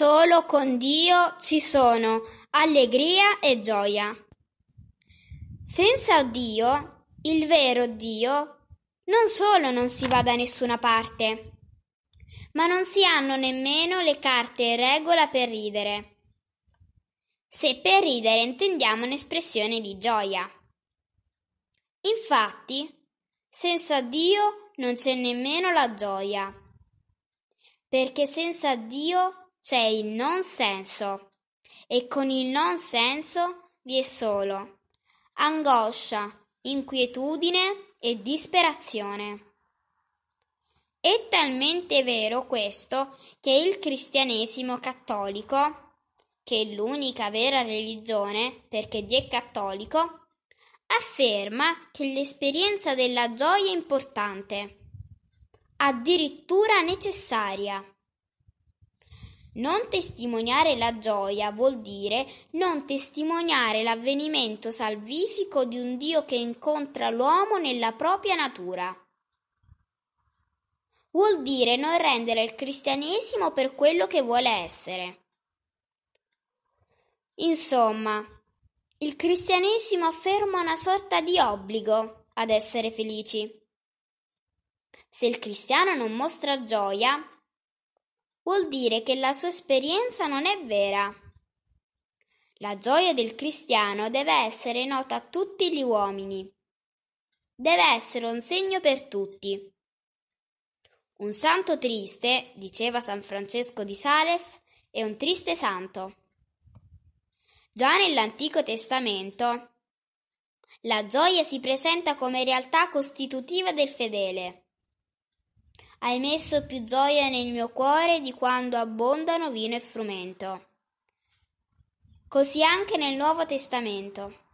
Solo con Dio ci sono allegria e gioia. Senza Dio, il vero Dio, non solo non si va da nessuna parte, ma non si hanno nemmeno le carte in regola per ridere. Se per ridere intendiamo un'espressione di gioia. Infatti, senza Dio non c'è nemmeno la gioia, perché senza Dio c'è il non senso e con il non senso vi è solo angoscia, inquietudine e disperazione. È talmente vero questo che il cristianesimo cattolico, che è l'unica vera religione perché Dio è cattolico, afferma che l'esperienza della gioia è importante, addirittura necessaria. Non testimoniare la gioia vuol dire non testimoniare l'avvenimento salvifico di un Dio che incontra l'uomo nella propria natura. Vuol dire non rendere il cristianesimo per quello che vuole essere. Insomma, il cristianesimo afferma una sorta di obbligo ad essere felici. Se il cristiano non mostra gioia, vuol dire che la sua esperienza non è vera. La gioia del cristiano deve essere nota a tutti gli uomini. Deve essere un segno per tutti. Un santo triste, diceva San Francesco di Sales, è un triste santo. Già nell'Antico Testamento la gioia si presenta come realtà costitutiva del fedele. Hai messo più gioia nel mio cuore di quando abbondano vino e frumento. Così anche nel Nuovo Testamento.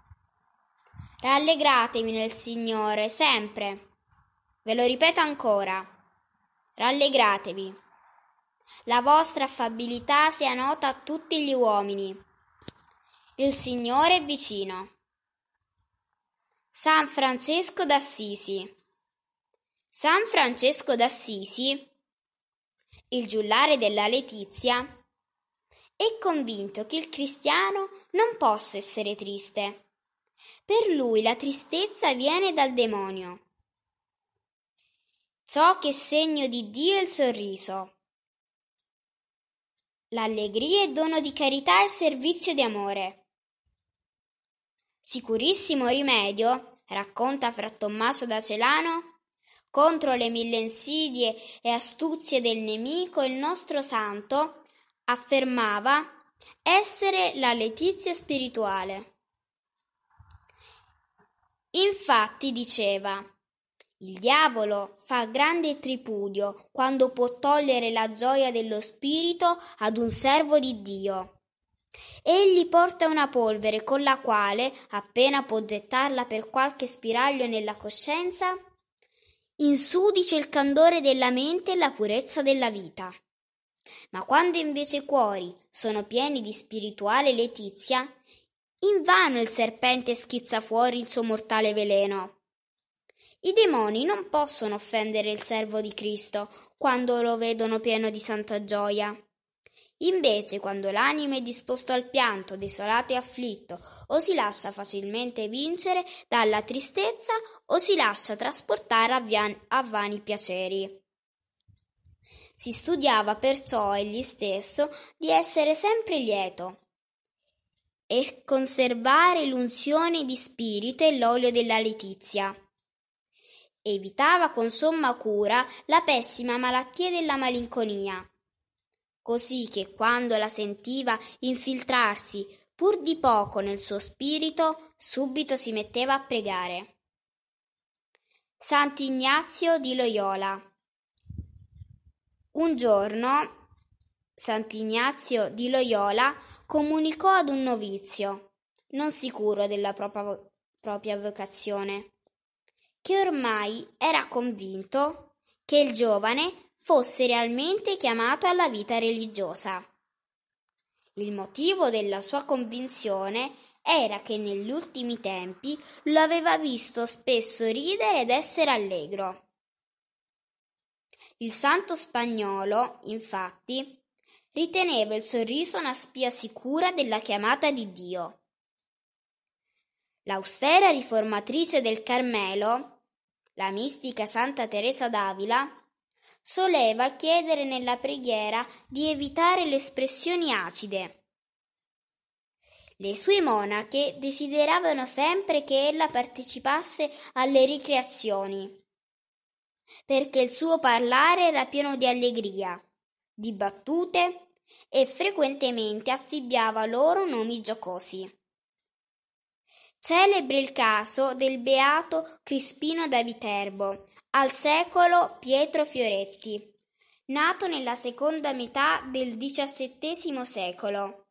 Rallegratevi nel Signore sempre. Ve lo ripeto ancora. Rallegratevi. La vostra affabilità sia nota a tutti gli uomini. Il Signore è vicino. San Francesco d'Assisi San Francesco d'Assisi, il giullare della Letizia, è convinto che il cristiano non possa essere triste. Per lui la tristezza viene dal demonio. Ciò che è segno di Dio è il sorriso. L'allegria è dono di carità e servizio di amore. Sicurissimo rimedio, racconta fra Tommaso da Celano, contro le mille insidie e astuzie del nemico, il nostro santo affermava essere la letizia spirituale. Infatti diceva il diavolo fa grande tripudio quando può togliere la gioia dello spirito ad un servo di Dio. Egli porta una polvere con la quale, appena può gettarla per qualche spiraglio nella coscienza, in sudice il candore della mente e la purezza della vita. Ma quando invece i cuori sono pieni di spirituale letizia, invano il serpente schizza fuori il suo mortale veleno. I demoni non possono offendere il servo di Cristo quando lo vedono pieno di santa gioia. Invece, quando l'animo è disposto al pianto, desolato e afflitto, o si lascia facilmente vincere dalla tristezza o si lascia trasportare a, vian- a vani piaceri. Si studiava perciò egli stesso di essere sempre lieto e conservare l'unzione di spirito e l'olio della letizia. Evitava con somma cura la pessima malattia della malinconia così che quando la sentiva infiltrarsi, pur di poco nel suo spirito, subito si metteva a pregare. Sant'Ignazio di Loyola Un giorno Sant'Ignazio di Loyola comunicò ad un novizio, non sicuro della propria, propria vocazione, che ormai era convinto che il giovane fosse realmente chiamato alla vita religiosa. Il motivo della sua convinzione era che negli ultimi tempi lo aveva visto spesso ridere ed essere allegro. Il santo spagnolo, infatti, riteneva il sorriso una spia sicura della chiamata di Dio. L'austera riformatrice del Carmelo, la mistica Santa Teresa d'Avila, Soleva chiedere nella preghiera di evitare le espressioni acide. Le sue monache desideravano sempre che ella partecipasse alle ricreazioni, perché il suo parlare era pieno di allegria, di battute e frequentemente affibbiava loro nomi giocosi. Celebre il caso del beato Crispino da Viterbo, al secolo Pietro Fioretti. Nato nella seconda metà del XVII secolo,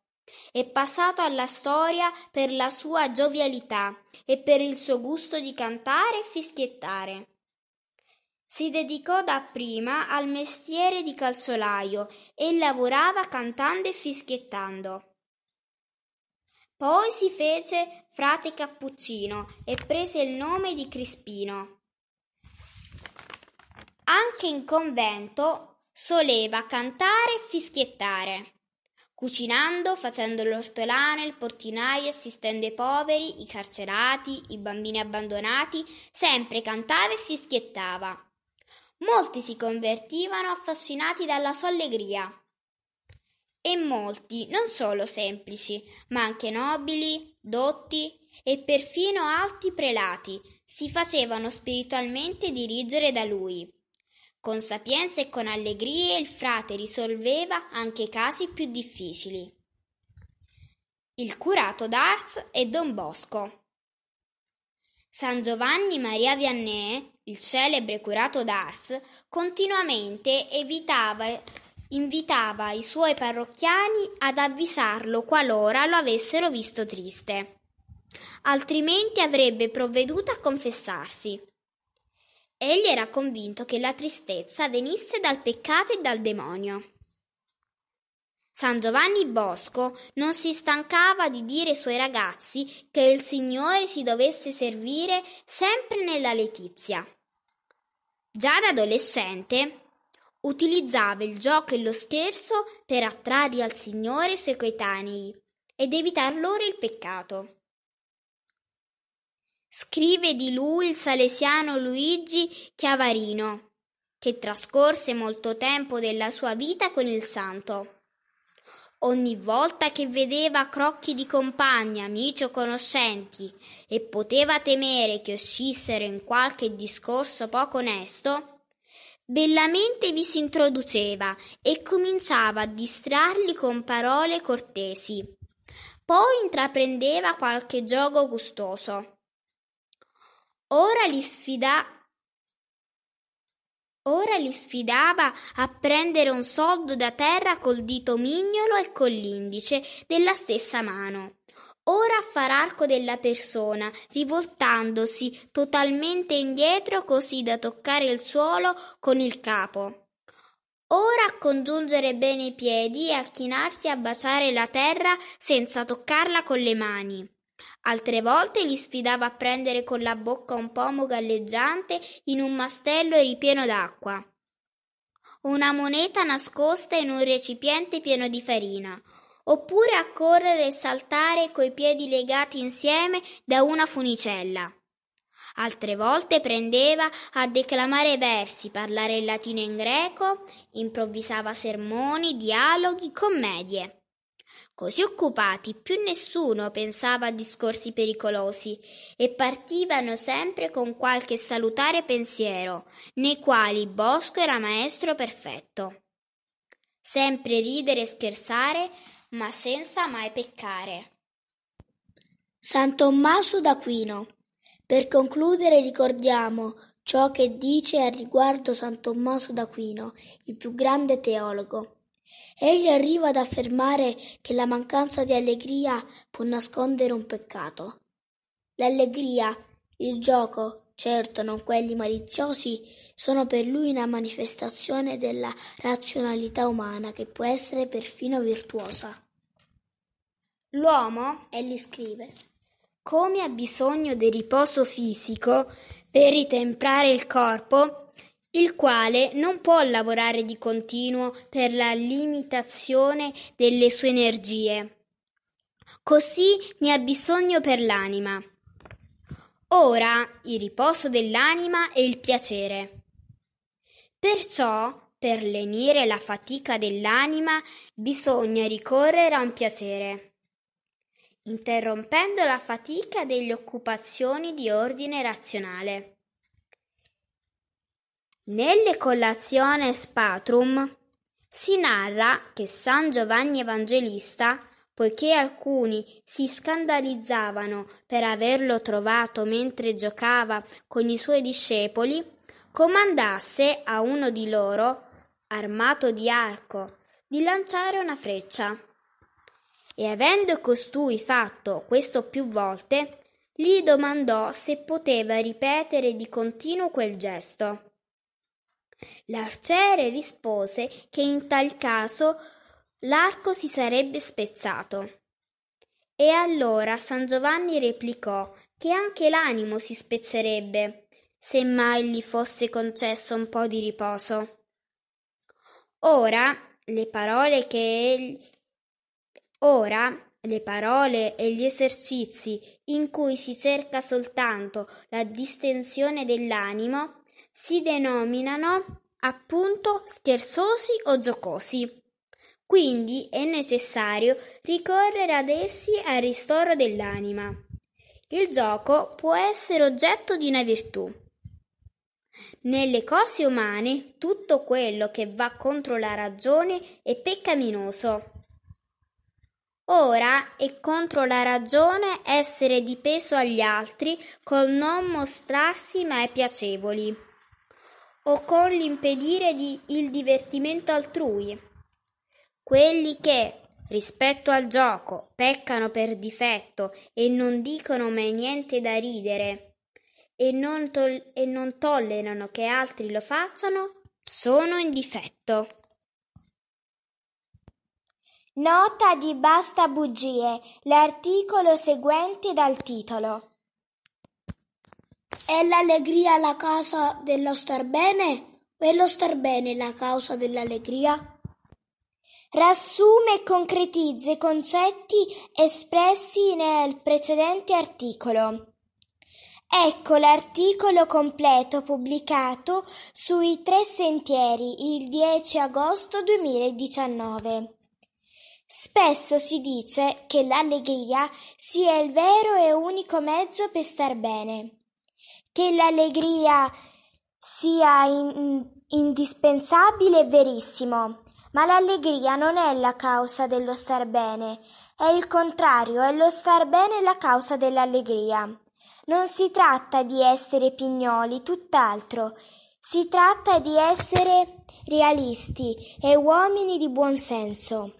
è passato alla storia per la sua giovialità e per il suo gusto di cantare e fischiettare. Si dedicò dapprima al mestiere di calzolaio e lavorava cantando e fischiettando. Poi si fece frate cappuccino e prese il nome di Crispino. Anche in convento soleva cantare e fischiettare, cucinando, facendo l'ortolano, il portinaio, assistendo i poveri, i carcerati, i bambini abbandonati, sempre cantava e fischiettava. Molti si convertivano affascinati dalla sua allegria e molti, non solo semplici, ma anche nobili, dotti e perfino alti prelati, si facevano spiritualmente dirigere da lui. Con sapienza e con allegria il frate risolveva anche i casi più difficili. Il curato d'Ars e Don Bosco. San Giovanni Maria Vianney, il celebre curato d'Ars, continuamente evitava, invitava i suoi parrocchiani ad avvisarlo qualora lo avessero visto triste, altrimenti avrebbe provveduto a confessarsi. Egli era convinto che la tristezza venisse dal peccato e dal demonio. San Giovanni Bosco non si stancava di dire ai suoi ragazzi che il Signore si dovesse servire sempre nella letizia. Già da adolescente utilizzava il gioco e lo scherzo per attrarre al Signore i suoi coetanei ed evitar loro il peccato. Scrive di lui il salesiano Luigi Chiavarino, che trascorse molto tempo della sua vita con il santo. Ogni volta che vedeva crocchi di compagni, amici o conoscenti e poteva temere che uscissero in qualche discorso poco onesto, bellamente vi si introduceva e cominciava a distrarli con parole cortesi. Poi intraprendeva qualche gioco gustoso Ora li, sfida... Ora li sfidava a prendere un soldo da terra col dito mignolo e con l'indice della stessa mano. Ora a far arco della persona, rivoltandosi totalmente indietro così da toccare il suolo con il capo. Ora a congiungere bene i piedi e a chinarsi a baciare la terra senza toccarla con le mani. Altre volte li sfidava a prendere con la bocca un pomo galleggiante in un mastello ripieno d'acqua. Una moneta nascosta in un recipiente pieno di farina, oppure a correre e saltare coi piedi legati insieme da una funicella. Altre volte prendeva a declamare versi, parlare in latino e in greco, improvvisava sermoni, dialoghi, commedie. Così occupati, più nessuno pensava a discorsi pericolosi e partivano sempre con qualche salutare pensiero, nei quali Bosco era maestro perfetto. Sempre ridere e scherzare, ma senza mai peccare. San Tommaso d'Aquino. Per concludere ricordiamo ciò che dice al riguardo San Tommaso d'Aquino, il più grande teologo. Egli arriva ad affermare che la mancanza di allegria può nascondere un peccato. L'allegria, il gioco, certo non quelli maliziosi, sono per lui una manifestazione della razionalità umana che può essere perfino virtuosa. L'uomo, egli scrive, come ha bisogno del riposo fisico per ritemprare il corpo, il quale non può lavorare di continuo per la limitazione delle sue energie. Così ne ha bisogno per l'anima. Ora il riposo dell'anima è il piacere. Perciò, per lenire la fatica dell'anima, bisogna ricorrere a un piacere, interrompendo la fatica delle occupazioni di ordine razionale. Nelle Collazione Spatrum si narra che San Giovanni Evangelista, poiché alcuni si scandalizzavano per averlo trovato mentre giocava con i suoi discepoli, comandasse a uno di loro, armato di arco, di lanciare una freccia. E avendo costui fatto questo più volte, gli domandò se poteva ripetere di continuo quel gesto. L'arciere rispose che in tal caso l'arco si sarebbe spezzato. E allora San Giovanni replicò che anche l'animo si spezzerebbe, se mai gli fosse concesso un po' di riposo. Ora le parole che egli ora le parole e gli esercizi in cui si cerca soltanto la distensione dell'animo si denominano appunto scherzosi o giocosi. Quindi è necessario ricorrere ad essi al ristoro dell'anima. Il gioco può essere oggetto di una virtù. Nelle cose umane tutto quello che va contro la ragione è peccaminoso. Ora è contro la ragione essere di peso agli altri col non mostrarsi mai piacevoli o con l'impedire di il divertimento altrui. Quelli che, rispetto al gioco, peccano per difetto e non dicono mai niente da ridere e non, tol- e non tollerano che altri lo facciano, sono in difetto. Nota di Basta bugie, l'articolo seguente dal titolo. È l'allegria la causa dello star bene? O è lo star bene la causa dell'allegria? Rassume e concretizza i concetti espressi nel precedente articolo. Ecco l'articolo completo pubblicato sui tre sentieri il 10 agosto 2019. Spesso si dice che l'allegria sia il vero e unico mezzo per star bene. Che l'allegria sia in, indispensabile è verissimo, ma l'allegria non è la causa dello star bene, è il contrario, è lo star bene la causa dell'allegria. Non si tratta di essere pignoli, tutt'altro. Si tratta di essere realisti e uomini di buon senso.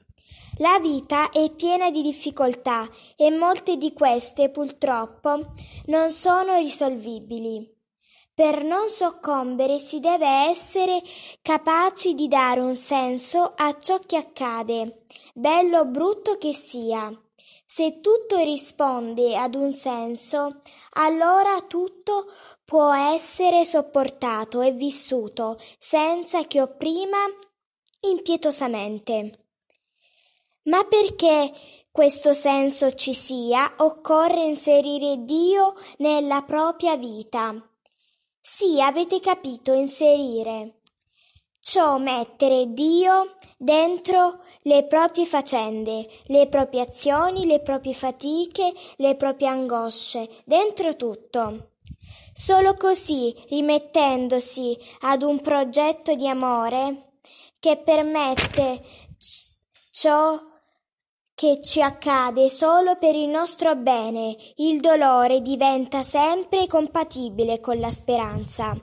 La vita è piena di difficoltà e molte di queste purtroppo non sono risolvibili. Per non soccombere si deve essere capaci di dare un senso a ciò che accade, bello o brutto che sia. Se tutto risponde ad un senso, allora tutto può essere sopportato e vissuto senza che opprima impietosamente. Ma perché questo senso ci sia, occorre inserire Dio nella propria vita. Sì, avete capito, inserire. Ciò mettere Dio dentro le proprie faccende, le proprie azioni, le proprie fatiche, le proprie angosce, dentro tutto. Solo così, rimettendosi ad un progetto di amore che permette ciò che ci accade solo per il nostro bene, il dolore diventa sempre compatibile con la speranza.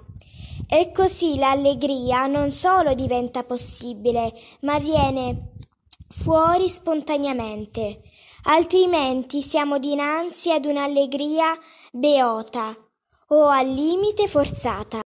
E così l'allegria non solo diventa possibile, ma viene fuori spontaneamente, altrimenti siamo dinanzi ad un'allegria beota o al limite forzata.